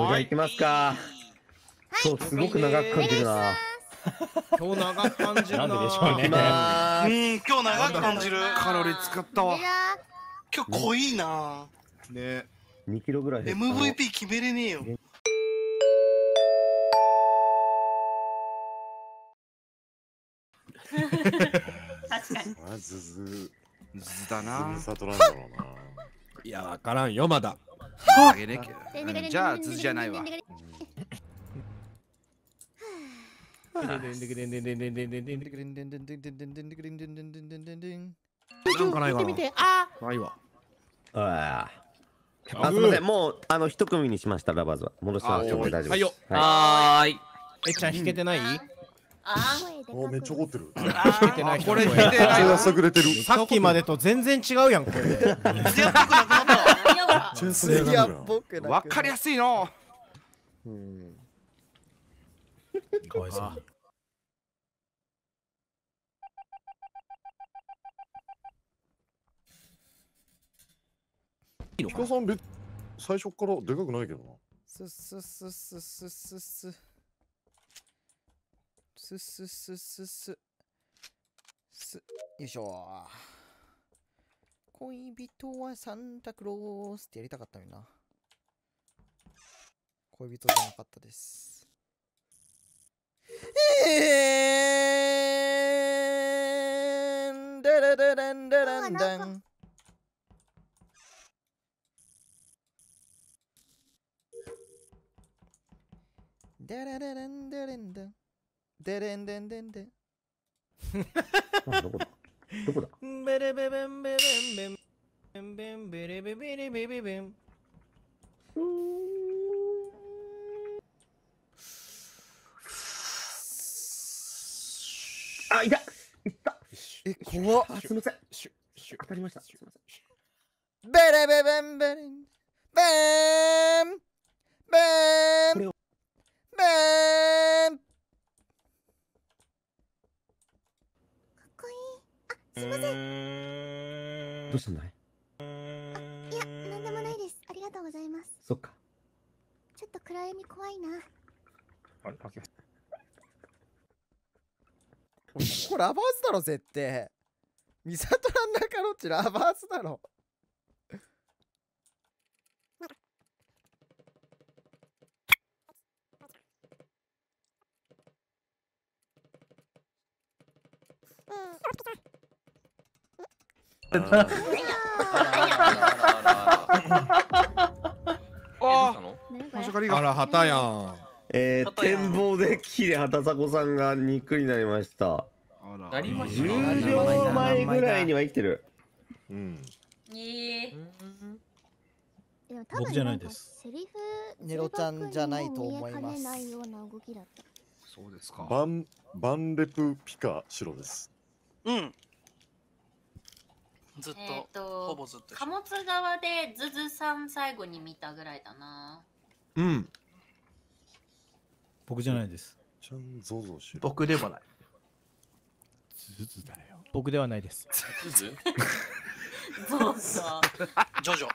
これでいきますか。そう、すごく長く感じるな。今日長く感じるな。なんででしょうね。まあ、うん、今日長く感じる。カロリー使ったわ。今日濃いな。ね。二キロぐらい。MVP 決めれねえよ。まずず、ずだな。ずさとなんだな。いや、わからんよ、まだ。あげねじゃあ、辻じゃないわ。なんかないかな。あないわ。ああ。あ、すません。もう、あの、一組にしました、ラバーズは。戻してもらって大丈夫です。はい。えちゃん、弾けてないああ、めっちゃ怒ってる。これ、けてない。さっきまでと全然違うやん、これ。なちゃくわかりやすいのうん。かわいそうヒカさん最初からでかくないけどな。すすすすすすす。すすすすす。す。よいしょ恋人はサンタクロースってやりたかったよな。恋人じゃなかったです。えー、ダラダランダランダン。ダラダランダランダン。ダランダンダンダン。どこだベレベベンベレンベンベンベレベベレベベベンあ、いたいったえ、怖っすみません当たりましたすみませんベレベベンベレンベーンベーンベーンすいませんどうしたんだいあいや何でもないですありがとうございますそっかちょっと暗闇怖いなあれ開け これラバーズだろ絶対ミサトランナカロッチラバーズだろああ。あら、旗やん。えー、展望デッキで畑迫さんが肉になりました。なりました。10秒前ぐらいには生きてる。うん。えー、僕じゃないです。セリフネロちゃんじゃないと思います。そうですか。バン、バンレプピカ白です。うん。ずっと,、えーと、ほぼずっと貨物側でズズさん最後に見たぐらいだなうん僕じゃないですちゃんゾゾ僕でもないズズだよ僕ではないですズズゾゾジョジョ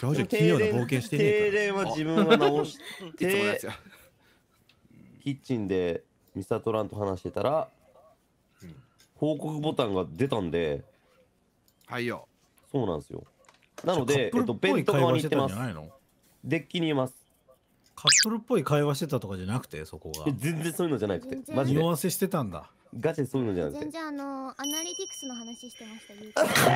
ジョジョ器用な冒険してねえから定は自分は直してキッチンでミサトランと話してたら、うん、報告ボタンが出たんではいよそうなんですよなので、えっと、ベッ側に行ってますデッキにいますカップルっぽい会話してたとかじゃなくてそこが全然そういうのじゃなくてマジでわせしてたんだガチでそういうのじゃなくて全然あのアナリティクスの話してまし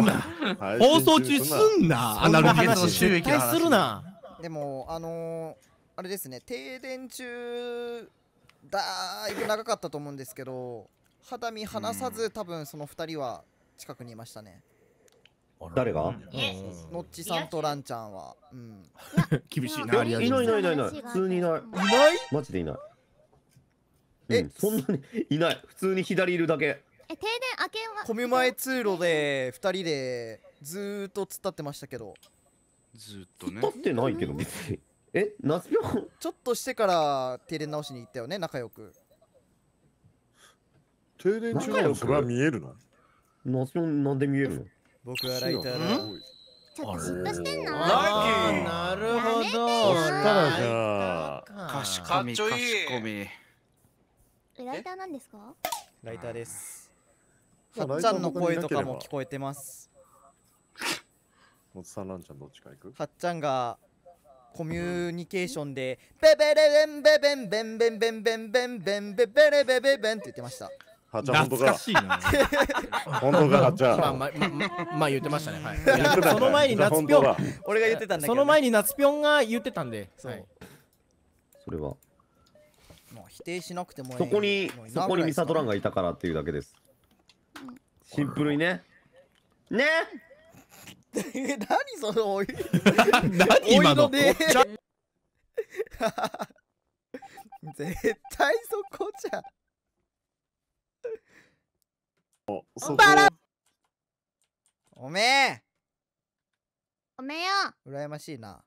た 放送中すんなアナリティクスの収益するなでもあのあれですね停電中だいぶ長かったと思うんですけど肌身離さず、多分その2人は近くにいましたね。誰が、ノッのっちさんとランちゃんは、うん、厳しいな、いないいないいないない、普通にいない。いないマジでいない。え、うん、そんなにいない、普通に左いるだけ。え、停電明けは小見前通路で2人でずっと突っ立ってましたけど。ずっとね。立ってないけど別に。え、ナスちょっとしてから停電直しに行ったよね、仲良く。停電中のそれは見えるな。ななんで見えるの僕はライターだ。ちょっと嫉妬してんのなるほど。そしたらじゃあ、かしこみ、かしこみ。ライターなんですかライターです。さっちゃんの声とかも聞こえてます。おっさん、ランちゃんどっちか行くはっちゃんがコミュニケーションで、ベベレベンベベンベンベンベンベンベンベンベベレベベベンって言ってました。あじゃ本当か。しいな。本当か、じゃあ。まあ、まあ、まあ、言ってましたね。はい。その前に夏ぴょん、俺が言ってたんだその前に夏ぴょんが言ってたんで、そう。それは。もう否定しなくてもそこに、そこにミサトランがいたからっていうだけです。シンプルにね。ね何そのおい 何今ので 絶対そこじゃおばらおめえおめえよ羨ましいな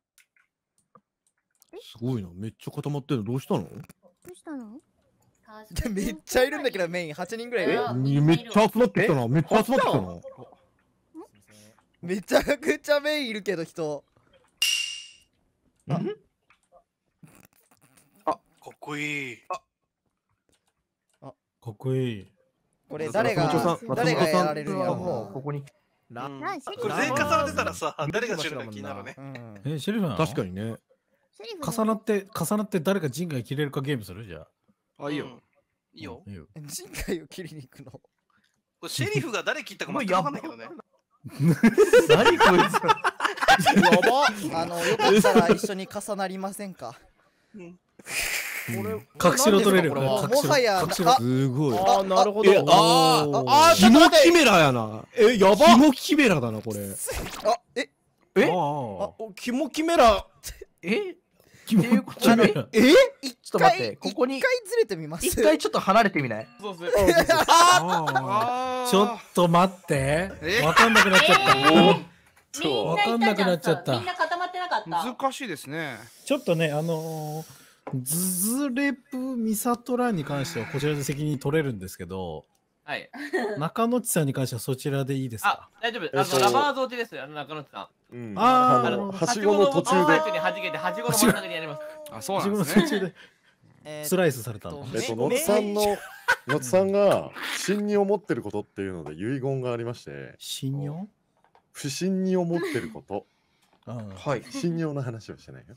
すごいなめっちゃ固まってるどうしたのどうしたのめっちゃいるんだけどメイン8人ぐらいめっちゃ集まってきたなめっちゃ集まってきたなめちゃくちゃメインいるけど人あかっこいいあかっこいいこれ誰が誰がやられるんやろうここに全重なってたらさ誰がシェル気になるね、えシェルフな確かにね重なって重なって誰が人外切れるかゲームするじゃああいいよ、いいよ人外を切りに行くのシェリフが誰切ったかもくかんないけどね 何こいつ やばあのよかったら一緒に重なりませんか、隠しろ取れる。もはや、すごい。あ、なるほど。ああ、ひもキメラやな。え、やば。ひもキメラだな、これ。あ、え、え、あ、ひもキメラ。え。気持キメラ。えちょっと待って、ここに。一回ずれてみます。一回ちょっと離れてみないそうですちょっと待って。わかんなくなっちゃった。わかんなくなっちゃった。みんな固まってなかった。難しいですね。ちょっとね、あのーズズレプミサトラに関してはこちらで責任取れるんですけど、はい。中野地さんに関してはそちらでいいですあ大丈夫あの、ラバーゾーです。あの、中野地さん。うんあーあのはしごの途中で最中けて、はしごの真ん中にやります。あ、そうな自ん分でのす途ね。中でスライスされたの。えっと、のつさんの、のつさんが信に思ってることっていうので遺言がありまして、信用不信に思ってること、うはい。信用の話はしてないよ。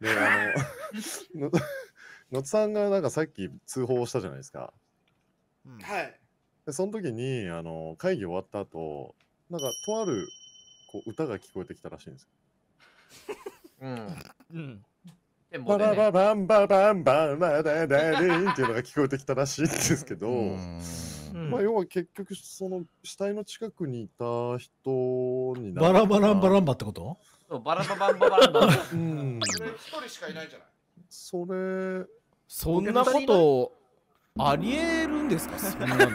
で、あの、の のつさんがなんかさっき通報したじゃないですか。はい。で、その時に、あの、会議終わった後、なんか、とある、こう、歌が聞こえてきたらしいんですよ。うん。うん。でバね、バラバンババンバラダダリンっていうのが聞こえてきたらしいんですけど、まあ要は結局その死体の近くにいた人になバラバランバランバってことそうバラババンババンバン。うん。一人しかいないじゃない。それそんなことありえるんですかそんなの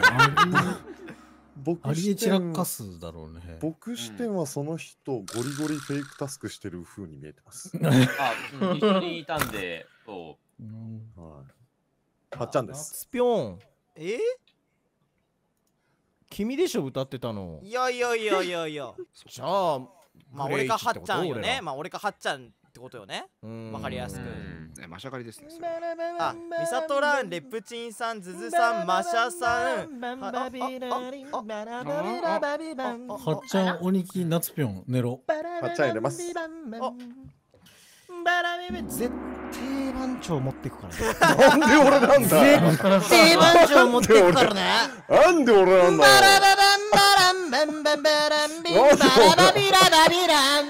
僕ありえ散らかすだろうね。僕視点はその人ゴリゴリフェイクタスクしてる風に見えてます。あ、一緒にいたんで、そうんはい。はっちゃんです。スピョンえ君でしょ歌ってたのいやいやいやいやいや じゃあまあ俺かはっちゃんよねまあ俺かはっちゃんってことよねわかりやすくえマシャカリですねあミサトランレプチンさんズズさんマシャさんはっちゃん鬼木夏ぴょん寝ろはっちゃん入れます絶対番長持ってくからね。なんで俺なんだ。絶対番長持ってくからね。なんで俺なんだ。バンバンバランビンバラバビラバビラン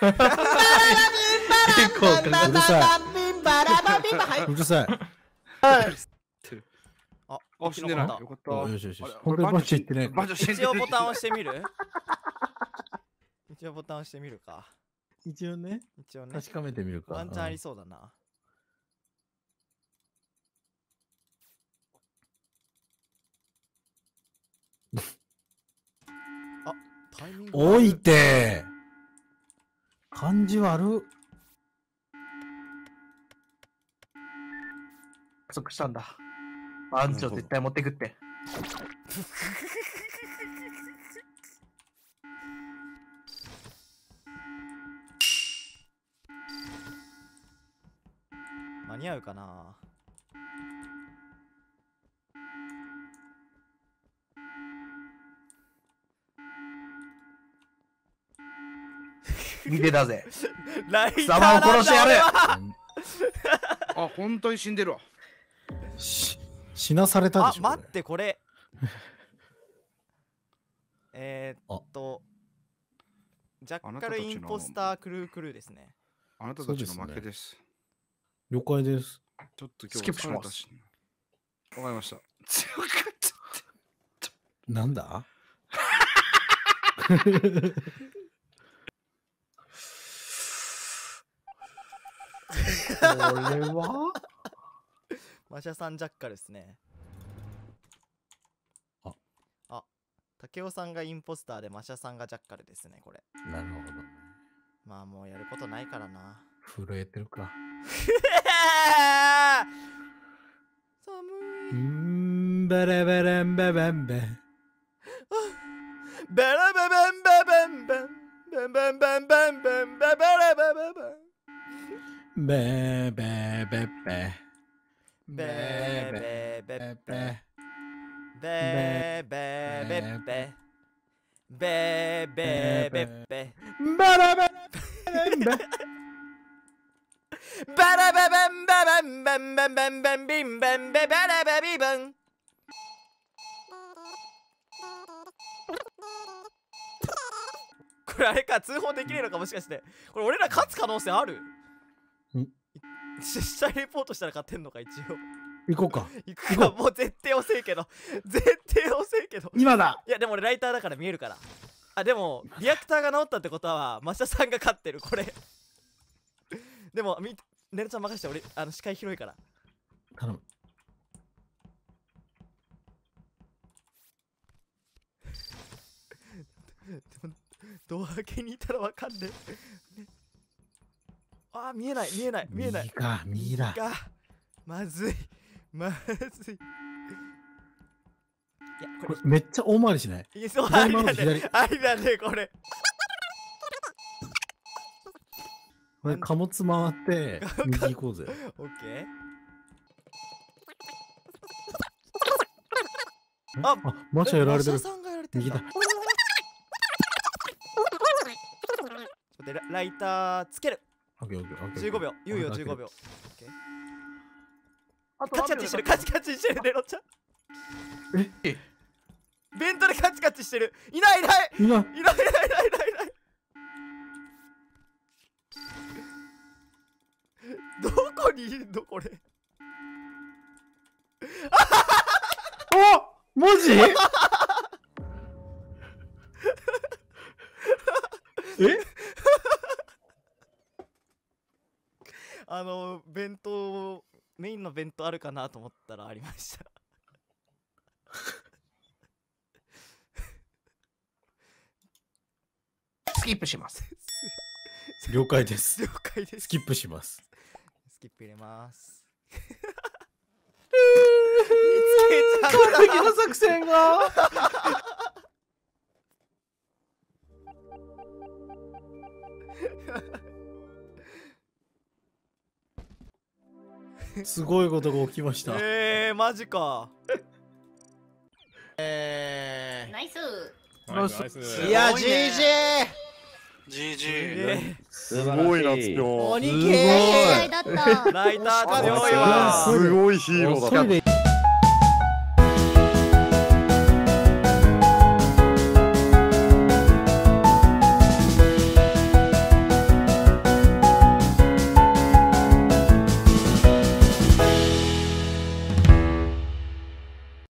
バラバビンバラバランバラバビンバはいうるさいあ、あ、死んでないよかったよしよし本当にバチってね一応ボタン押してみる一応ボタン押してみるか一応ね一応ね確かめてみるかワンチャンありそうだなおいて感じ悪不足したんだ。アンチを絶対持ってくって。間に合うかな見てたぜ貴様を殺してやれあ本当に死んでるわ死なされたでしょあ待ってこれ えっとジャッカルインポスタークルークルーですねあなたたちの負けです、了解ですちょっと今日スキップしますわかりました強かったなんだ これはマシャさんジャッカルですね。あ、あ、竹雄さんがインポスターでマシャさんがジャッカルですね、これ。なるほど。まあもうやることないからな。震えてるか。寒い。んバラベレンベベンバン。バ ラベベンベベンバン。バンバンバンバンバンバレベベベン。べーべーべーべー。べーべーべーべー。べーべーべーべー。べーべーべーべー。ばらばらばらバラバばバんバばバばバばバばバばバびんばバべバラバびバん。これあれか通報できねえのかもしかしてこれ俺ら勝つ可能性ある実際レポートしたら勝てんのか一応行こうか行くかもう絶対遅いけど絶対遅いけど今だいやでも俺ライターだから見えるからあでもリアクターが直ったってことは増田さんが勝ってるこれでもみねるちゃん任せて俺あの視界広いから頼むドア開けにいたらわかんねえあ見えない見えない見えない右か右だまずいまずいいやこれめっちゃ大回りしないいやそうありだねありだねこれこれ貨物回って右行こうぜオッケーああマシャやられてる右だライターつける OK、OK、OK。15秒。言うよ、15秒。あとカチカチしてる、カチカチしてる、レロちゃん。えベントでカチカチしてる。いないいないいないいないいないいないいない。どこにいるのこれ。あおマジの弁当あるかなと思ったらありました スキップします了解です了解ですスキップしますスキップ入れます完璧な作戦が すごいことが起きました。えー、マジか。えー、ナイスナイス。いや、ジージー GG すごいなつぴょん鬼系だライターと料理はすごいヒーローだった